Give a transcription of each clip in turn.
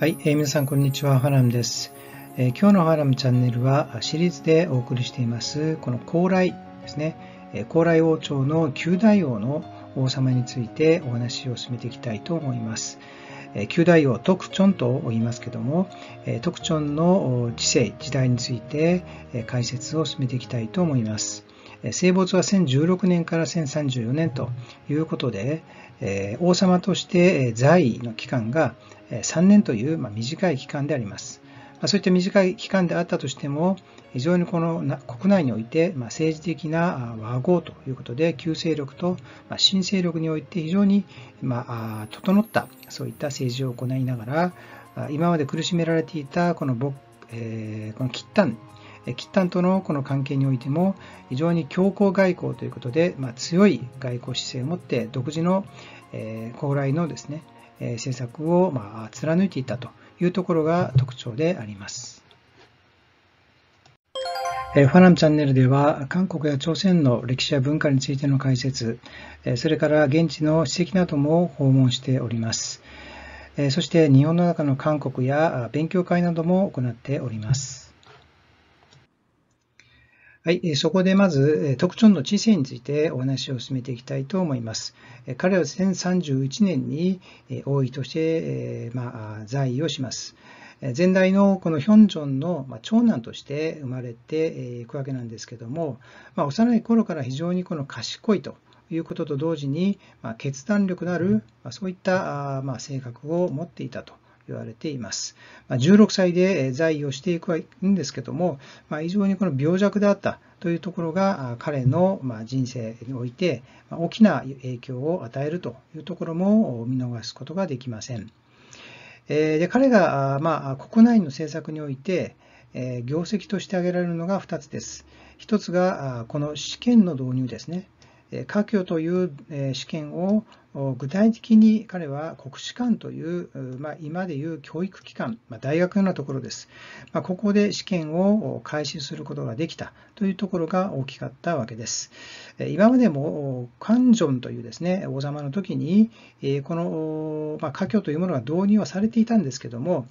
はい、えー、皆さんこんにちは、ハラムです、えー、今日のハラムチャンネルはシリーズでお送りしています、この高麗ですね、えー、高麗王朝の旧大王の王様についてお話を進めていきたいと思います。旧大王特チョンと言いますけども特チョンの治世時代について解説を進めていきたいと思います生没は1016年から1034年ということで、王様として在位の期間が3年という短い期間であります。そういった短い期間であったとしても、非常にこの国内において政治的な和合ということで、旧勢力と新勢力において非常に整った、そういった政治を行いながら、今まで苦しめられていたこの,、えー、この喫炭キッタンとのこの関係においても非常に強硬外交ということで、まあ、強い外交姿勢を持って独自の、えー、高麗のですね、えー、政策を、まあ、貫いていたというところが特徴であります。ファラムチャンネルでは、韓国や朝鮮の歴史や文化についての解説、それから現地の史跡なども訪問しております。そして日本の中の韓国や勉強会なども行っております。はい、そこでまず特徴の知性についてお話を進めていきたいと思います。彼は1031年に王位として、まあ、在位をします。前代のこのヒョンジョンの長男として生まれていくわけなんですけども、まあ、幼い頃から非常にこの賢いということと同時に、まあ、決断力のある、まあ、そういった、まあ、性格を持っていたと言われています。ま16歳で在位をしていくんですけども、まあ、非常にこの病弱であったというところが彼の人生において大きな影響を与えるというところも見逃すことができません。で彼が、まあ、国内の政策において業績として挙げられるのが2つです。1つがこの試験の導入ですね。科挙という試験を具体的に彼は国士官という、まあ、今でいう教育機関、まあ、大学のようなところです。まあ、ここで試験を開始することができたというところが大きかったわけです。今までも官ンというですね、王様の時に、この、まあ、家境というものが導入はされていたんですけども、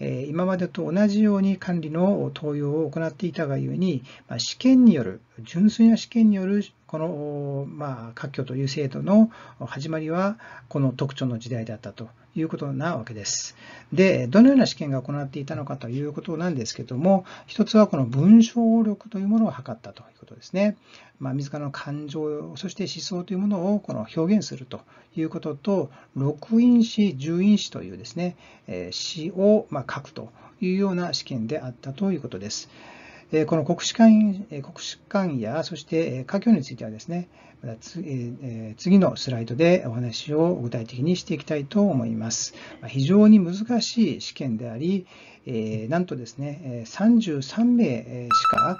今までと同じように管理の登用を行っていたがゆえに、試験による純粋な試験によるこの、まあ、割という制度の始まりはこの特徴の時代だったということなわけです。で、どのような試験が行っていたのかということなんですけども、一つはこの文章力というものを測ったということですね。まあ、自らの感情、そして思想というものをこの表現するということと、六因子、十因子というですね、詩をま書くというような試験であったということです。この国士官国士官や、そして家境についてはですね、また次のスライドでお話を具体的にしていきたいと思います。非常に難しい試験であり、なんとですね、33名しか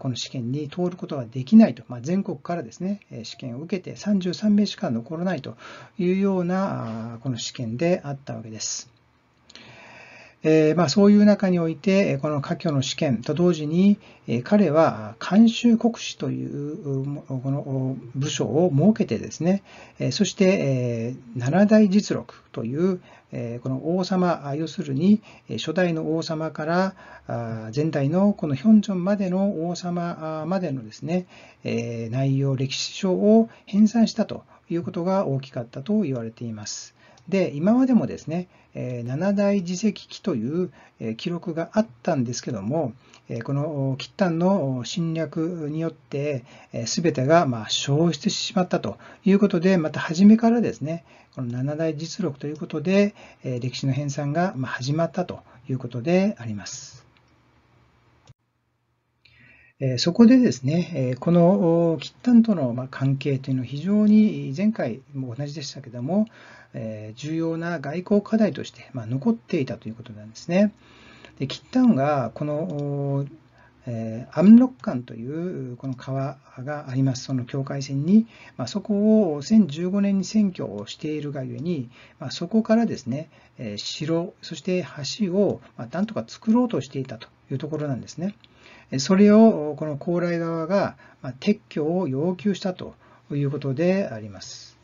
この試験に通ることができないと、ま全国からですね、試験を受けて33名しか残らないというようなこの試験であったわけです。えまあ、そういう中において、この科挙の試験と同時に、え彼は監修国史というこの部署を設けてですね、えそして、え七大実録という、えこの王様、要するに初代の王様から前代のこのヒョンジョンまでの王様までのですね、え内容、歴史書を編纂したということが大きかったと言われています。で、今までもですね、7大自責記という記録があったんですけども、この吉丹の侵略によって、全てがま消失してしまったということで、また初めからですね、この7大実録ということで、歴史の編纂が始まったということであります。そこでですね、この喫炭との関係というのは非常に前回も同じでしたけども、重要な外交課題として残っていたということなんですね。で喫炭がこのアムロッカンというこの川があります、その境界線に、そこを2015年に占拠をしているがゆえに、そこからですね、城、そして橋をなんとか作ろうとしていたというところなんですね。それをこの高麗側が撤去を要求したということであります。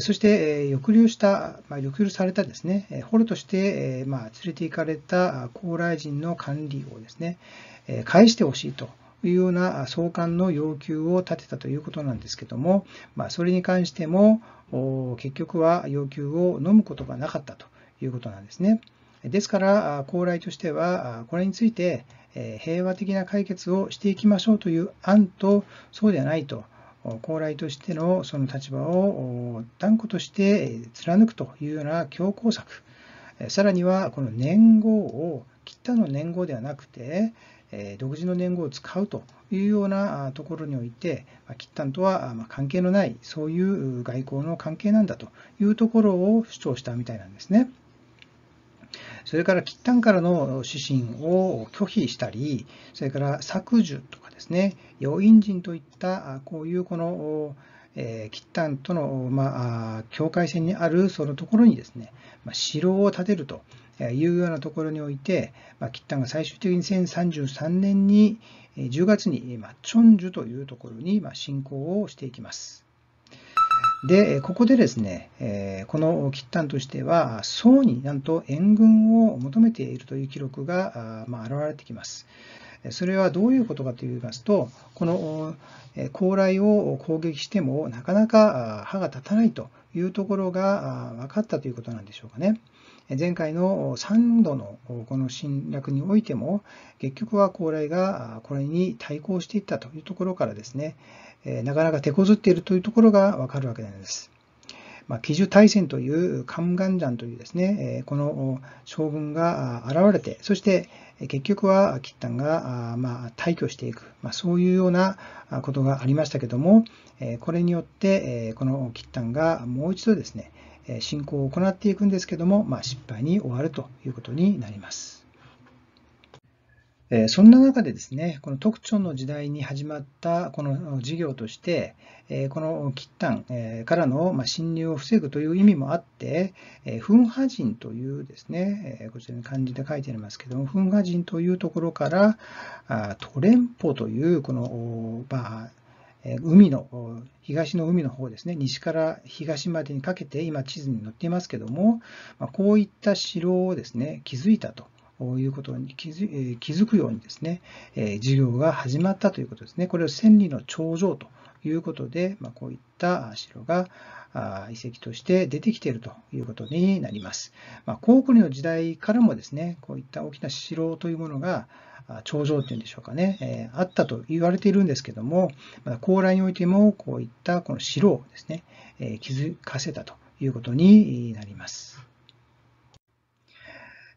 そして、抑留した、ま抑留されたですね、捕虜として、ま連れて行かれた高麗人の管理をですね、返してほしいというような送還の要求を立てたということなんですけども、まそれに関しても、結局は要求を飲むことがなかったということなんですね。ですから、高麗としては、これについて平和的な解決をしていきましょうという案と、そうではないと、高麗としてのその立場を断固として貫くというような強硬策、さらにはこの年号を、切ったの年号ではなくて、独自の年号を使うというようなところにおいて、キッタとは関係のない、そういう外交の関係なんだというところを主張したみたいなんですね。それから喫炭からの指針を拒否したり、それから削除とかですね、要因人といったこういうこのえー、との、まあ、境界線にあるそのところにですね、まあ、城を建てるというようなところにおいて、まあ、キが最終的に1033年に、10月に、まあ、チョンジュというところに、まあ、進行をしていきます。で、ここでですね、この吉丹としては、宋になんと援軍を求めているという記録が、現れてきます。それはどういうことかと言いますと、この高麗を攻撃してもなかなか歯が立たないというところが分かったということなんでしょうかね。前回の3度のこの侵略においても、結局は高麗がこれに対抗していったというところからですね、えなかなか手こずっているというところがわかるわけなんです。まあ、奇獣大戦という宦官山というですね、えこの将軍が現れて、そして結局は吉丹がまあ退去していく、まあ、そういうようなことがありましたけども、これによってこの吉丹がもう一度ですね、進行を行っていくんですけども、まあ、失敗に終わるということになります。えそんな中でですね、この特徴の時代に始まったこの事業として、えこの喫炭、えからの、ま侵入を防ぐという意味もあって、え噴破人というですね、えこちらに漢字で書いてありますけども、噴破人というところから、あトレンポというこの、まあ、海の、東の海の方ですね、西から東までにかけて、今地図に載っていますけども、こういった城をですね、築いたと。ういうことに気づくようにですね、事業が始まったということですね。これを千里の頂上ということで、まこういった城が遺跡として出てきているということになります。ま高国の時代からもですね、こういった大きな城というものが、頂上っていうんでしょうかね、えあったと言われているんですけども、ま高麗においてもこういったこの城をですね、えー、築かせたということになります。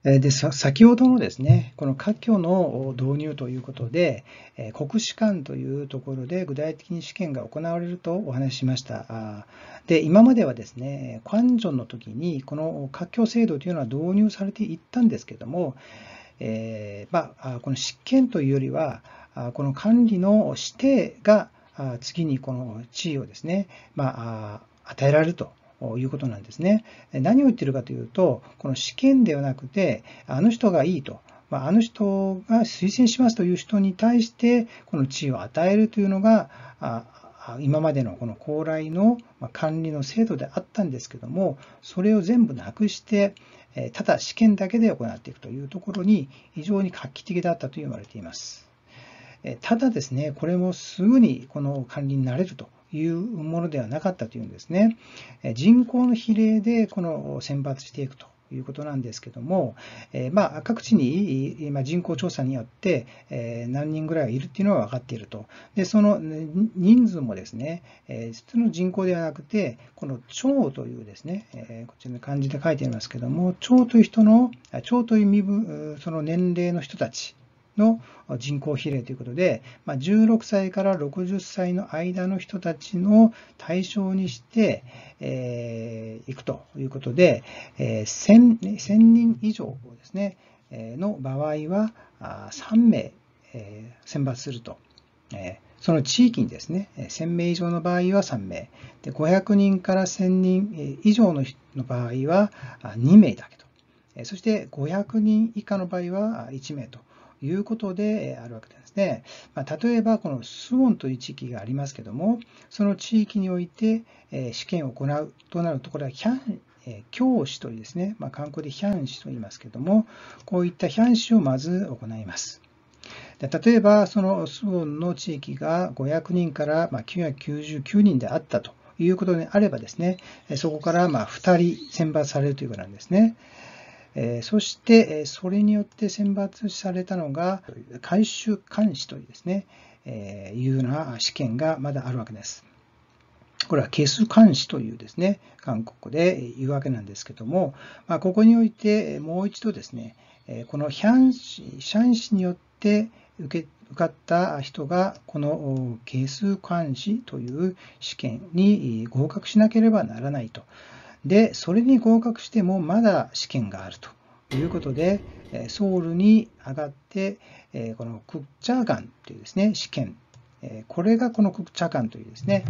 で、先ほどのですね、この科挙の導入ということで、国士官というところで具体的に試験が行われるとお話ししました。で、今まではですね、官女の時にこの科挙制度というのは導入されていったんですけども、えー、まあ、この執権というよりは、この管理の指定が次にこの地位をですね、まあ、与えられるということなんですね。何を言ってるかというと、この試験ではなくて、あの人がいいと。まあ、の人が推薦しますという人に対して、この地位を与えるというのが、今までのこの高麗の管理の制度であったんですけども、それを全部なくして、ただ試験だけで行っていくというところに非常に画期的だったと言われています。ただですね、これもすぐにこの管理になれるというものではなかったというんですね。人口の比例でこの選抜していくと。いうことなんですけども、えまあ、各地に今人口調査によって、え何人ぐらいいるっていうのは分かっていると。で、その人数もですね、え普通の人口ではなくて、この長というですね、えこちらの漢字で書いてありますけども、長という人の、長という身分、その年齢の人たちの人口比例ということで、まあ、16歳から60歳の間の人たちの対象にして、えー、いくということで、えー、1000, 1000人以上ですね、えー、の場合は3名、えー、選抜すると。えーその地域にですね、1000名以上の場合は3名、で500人から1000人以上のの場合は2名だけと、そして500人以下の場合は1名ということであるわけなんですね。まあ、例えば、このスウォンという地域がありますけども、その地域において試験を行うとなると、これはキャン教師というですね、まあ、韓国でヒャン師と言いますけども、こういったヒャン師をまず行います。で例えば、そのスウォンの地域が500人から999人であったということであればですね、そこからま2人選抜されるということなんですね。えそして、えそれによって選抜されたのが、回収監視というですね、えいうような試験がまだあるわけです。これは係数監視というですね、韓国で言うわけなんですけども、まあ、ここにおいてもう一度ですね、このシャンシャンによって受け受かった人が、この係数監視という試験に合格しなければならないと。で、それに合格してもまだ試験があるということで、ソウルに上がって、このクッチャーガンというですね、試験、これがこのクッチャーガンというですね、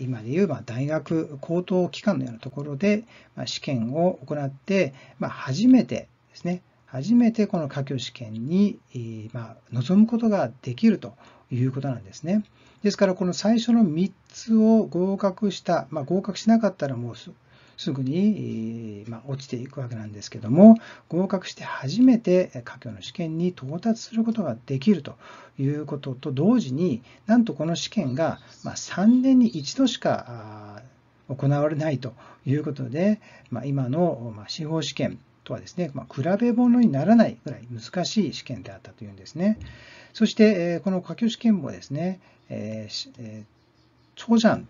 今でいう大学高等機関のようなところで試験を行って、初めてですね、初めてこの科挙試験に臨むことができるということなんですね。ですから、この最初の3つを合格した、まあ、合格しなかったらもうすぐに、ま落ちていくわけなんですけども、合格して初めて科挙の試験に到達することができるということと同時に、なんとこの試験が、ま3年に1度しか行われないということで、ま今の司法試験、とはですね、まあ、比べ物にならないぐらい難しい試験であったというんですね。そして、この科挙試験もですね、えー、チョジャン、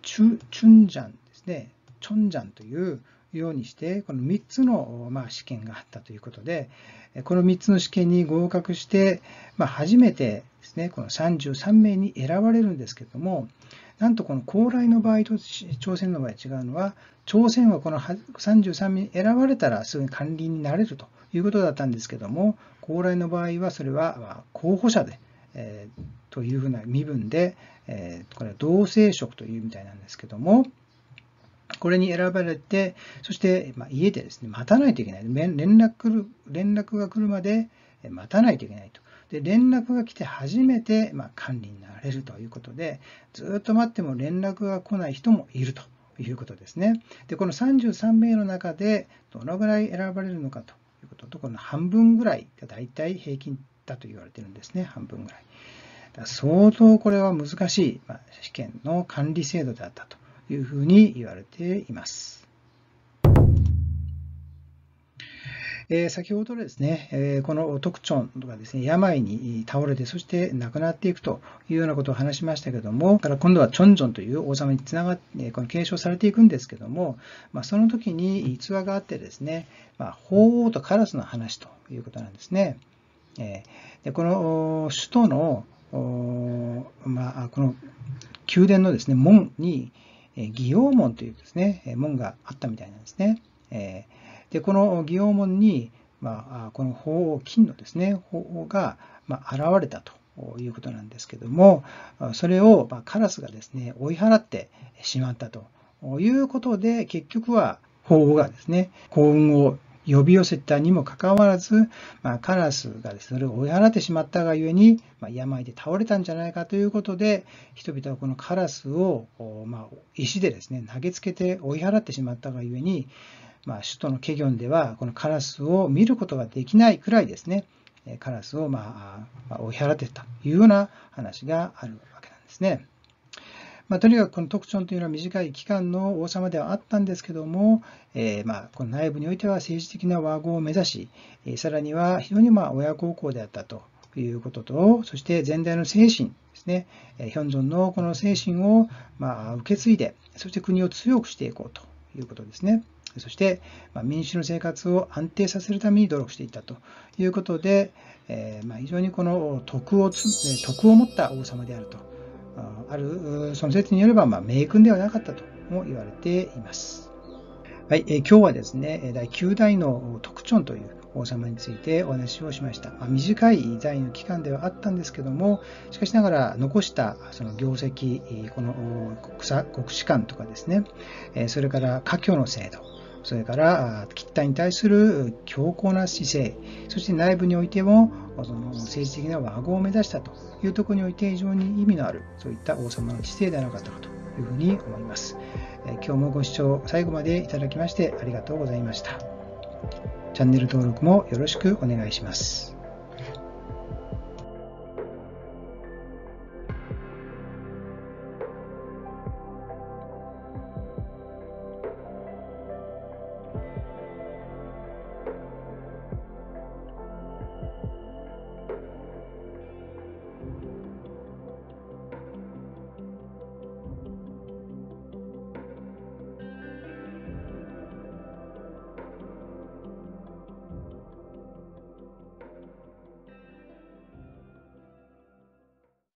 チュチュンジャンですね、チョンジャンというようにして、この3つの、まあ、試験があったということで、この3つの試験に合格して、まあ、初めてですね、この33名に選ばれるんですけれども、なんとこの高麗の場合と朝鮮の場合違うのは、朝鮮はこの33名に選ばれたらすぐに管理になれるということだったんですけども、高麗の場合はそれは候補者で、えー、というふうな身分で、えー、これは同性色というみたいなんですけども、これに選ばれて、そして、ま家でですね、待たないといけない。連絡る連絡が来るまで待たないといけないと。で、連絡が来て初めて、ま管理になれるということで、ずっと待っても連絡が来ない人もいるということですね。で、この33名の中で、どのぐらい選ばれるのかということと、この半分ぐらいが大体平均だと言われてるんですね、半分ぐらい。ら相当これは難しい、ま試験の管理制度であったというふうに言われています。え先ほどですね、えこの特徴とかですね、病に倒れて、そして亡くなっていくというようなことを話しましたけども、から今度はチョンジョンという王様につながって、この継承されていくんですけども、まあ、その時に逸話があってですね、まあ、法王とカラスの話ということなんですね。えでこの首都の、まあ、この宮殿のですね、門に、祇王門というですね、門があったみたいなんですね。で、この祇王門に、まあ、この法王、金のですね、法王が、まあ、現れたということなんですけども、それを、まあ、カラスがですね、追い払ってしまったということで、結局は法王がですね、幸運を呼び寄せたにもかかわらず、まあ、カラスがですね、それを追い払ってしまったがゆえに、まあ、病で倒れたんじゃないかということで、人々はこのカラスを、まあ、石でですね、投げつけて追い払ってしまったがゆえに、まあ、首都のケギョンでは、このカラスを見ることができないくらいですね、カラスを、まあ、追い払ってたというような話があるわけなんですね。まあ、とにかくこの特徴というのは短い期間の王様ではあったんですけども、えー、まあこの内部においては政治的な和合を目指し、えー、さらには非常にまあ親孝行であったということと、そして前代の精神ですね、えー、ヒョンジョンのこの精神をまあ受け継いで、そして国を強くしていこうということですね。そして、まあ、民主の生活を安定させるために努力していったということで、えー、まあ非常にこの徳を徳を持った王様であると。ある、その説によれば、まあ、名君ではなかったとも言われています。はい、え今日はですね、第9代の特徴という王様についてお話をしました。まあ、短い在位の期間ではあったんですけども、しかしながら残したその業績、この国国士官とかですね、それから家境の制度、それから喫体に対する強硬な姿勢、そして内部においてもその政治的な和合を目指したというところにおいて非常に意味のある、そういった王様の姿勢ではなかったかというふうに思います。今日もご視聴最後までいただきましてありがとうございました。チャンネル登録もよろしくお願いします。